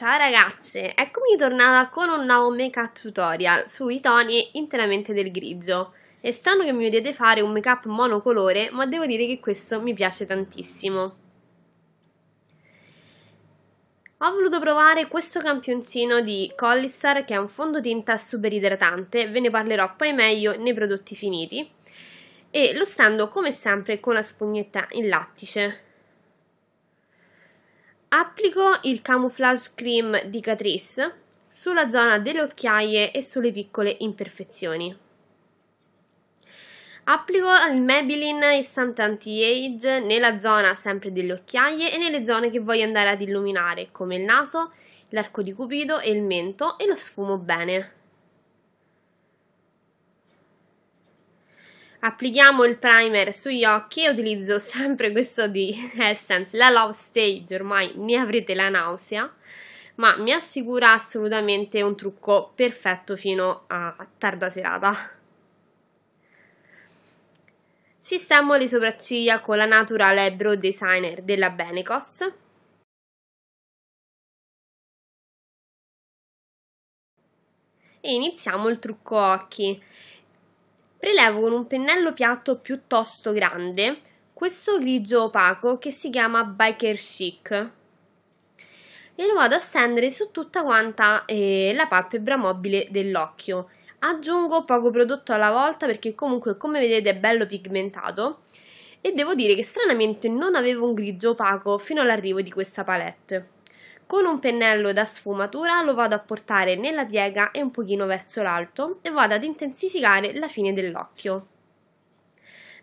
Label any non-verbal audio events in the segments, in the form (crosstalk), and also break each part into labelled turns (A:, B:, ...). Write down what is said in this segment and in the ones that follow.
A: Ciao ragazze, eccomi tornata con un nuovo make up tutorial sui toni interamente del grigio. È strano che mi vedete fare un make up monocolore, ma devo dire che questo mi piace tantissimo. Ho voluto provare questo campioncino di Collistar che è un fondotinta super idratante, ve ne parlerò poi meglio nei prodotti finiti. E lo stando come sempre con la spugnetta in lattice Applico il Camouflage Cream di Catrice sulla zona delle occhiaie e sulle piccole imperfezioni. Applico il Maybelline Instant Anti-Age nella zona sempre delle occhiaie e nelle zone che voglio andare ad illuminare, come il naso, l'arco di cupido e il mento, e lo sfumo bene. applichiamo il primer sugli occhi e utilizzo (laughs) sempre questo di Essence, la Love Stage, ormai ne avrete la nausea, ma mi assicura assolutamente un trucco perfetto fino a tarda serata. Sistemo le sopracciglia con la Natural Ebro Designer della Benecos. E iniziamo il trucco occhi. Prelevo con un pennello piatto piuttosto grande questo grigio opaco che si chiama Biker Chic e lo vado a stendere su tutta quanta eh, la palpebra mobile dell'occhio. Aggiungo poco prodotto alla volta perché comunque come vedete è bello pigmentato e devo dire che stranamente non avevo un grigio opaco fino all'arrivo di questa palette. Con un pennello da sfumatura lo vado a portare nella piega e un pochino verso l'alto e vado ad intensificare la fine dell'occhio.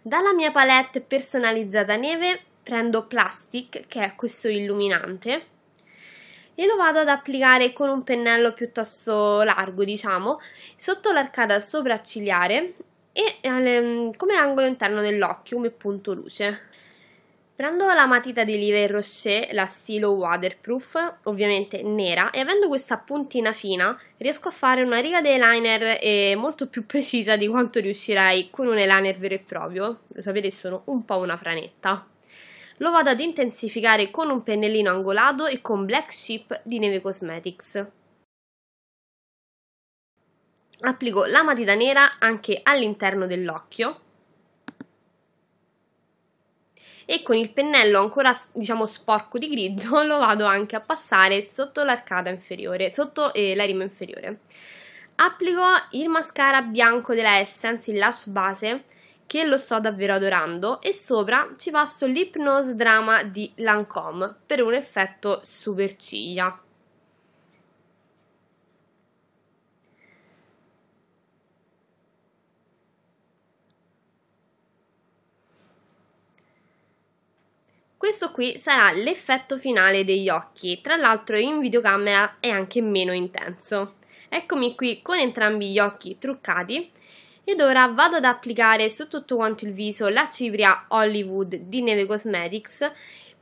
A: Dalla mia palette personalizzata neve prendo Plastic, che è questo illuminante, e lo vado ad applicare con un pennello piuttosto largo, diciamo, sotto l'arcata sopraccigliare e ehm, come angolo interno dell'occhio, come punto luce. Prendo la matita di Live Rocher, la stilo waterproof, ovviamente nera, e avendo questa puntina fina riesco a fare una riga di eyeliner eh, molto più precisa di quanto riuscirei con un eyeliner vero e proprio. Lo sapete, sono un po' una franetta. Lo vado ad intensificare con un pennellino angolato e con Black Sheep di Neve Cosmetics. Applico la matita nera anche all'interno dell'occhio e con il pennello ancora diciamo sporco di grigio (laughs) lo vado anche a passare sotto l'arcata inferiore, sotto eh, la rima inferiore. Applico il mascara bianco della Essence, il lash base, che lo sto davvero adorando e sopra ci passo l'Hypnose Drama di Lancome per un effetto super ciglia. Questo qui sarà l'effetto finale degli occhi, tra l'altro in videocamera è anche meno intenso. Eccomi qui con entrambi gli occhi truccati ed ora vado ad applicare su tutto quanto il viso la cipria Hollywood di Neve Cosmetics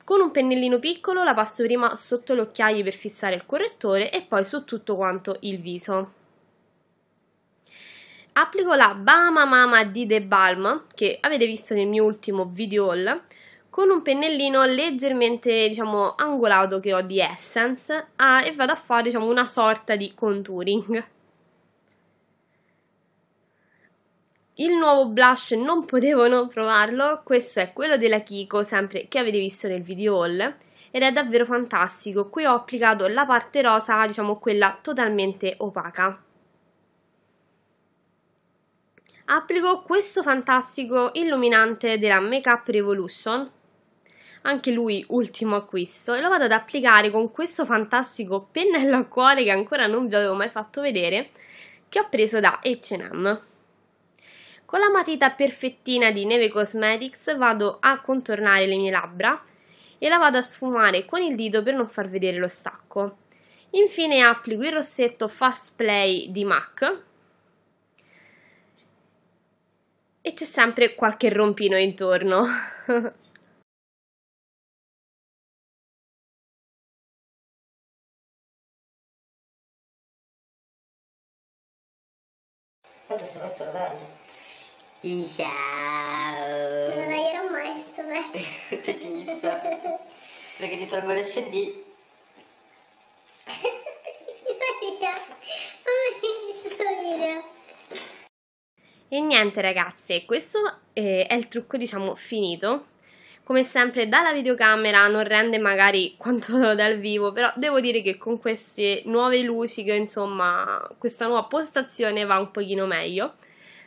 A: con un pennellino piccolo la passo prima sotto le occhiaie per fissare il correttore e poi su tutto quanto il viso. Applico la Bama Mama di The Balm che avete visto nel mio ultimo video haul con un pennellino leggermente diciamo angolato che ho di Essence ah, e vado a fare diciamo una sorta di contouring Il nuovo blush non potevo non provarlo, questo è quello della Kiko, sempre che avete visto nel video haul, ed è davvero fantastico. Qui ho applicato la parte rosa, diciamo quella totalmente opaca. Applico questo fantastico illuminante della Makeup Revolution, anche lui ultimo acquisto, e lo vado ad applicare con questo fantastico pennello a cuore che ancora non vi avevo mai fatto vedere, che ho preso da H&M. Con la matita perfettina di Neve Cosmetics vado a contornare le mie labbra e la vado a sfumare con il dito per non far vedere lo stacco. Infine applico il rossetto Fast Play di MAC e c'è sempre qualche rompino intorno. (laughs) quando sarò trovato. Ciao! Non voglierò mai questo pezzo. (laughs) che Perché ti tolgo l'SD. E niente ragazze, questo eh, è il trucco diciamo finito come sempre dalla videocamera non rende magari quanto (laughs) dal vivo, però devo dire che con queste nuove luci, che insomma questa nuova postazione va un pochino meglio.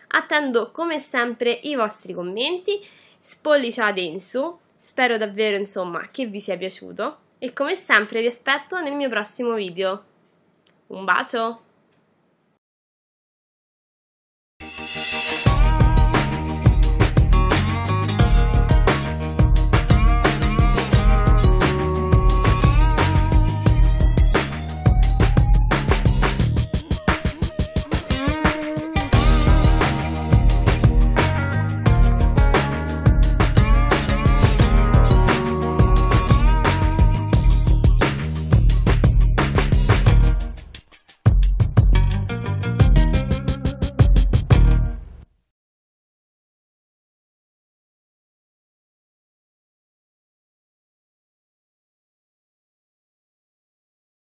A: Attendo come sempre i vostri commenti, spolliciate in su, spero davvero insomma che vi sia piaciuto e come sempre vi aspetto nel mio prossimo video. Un bacio!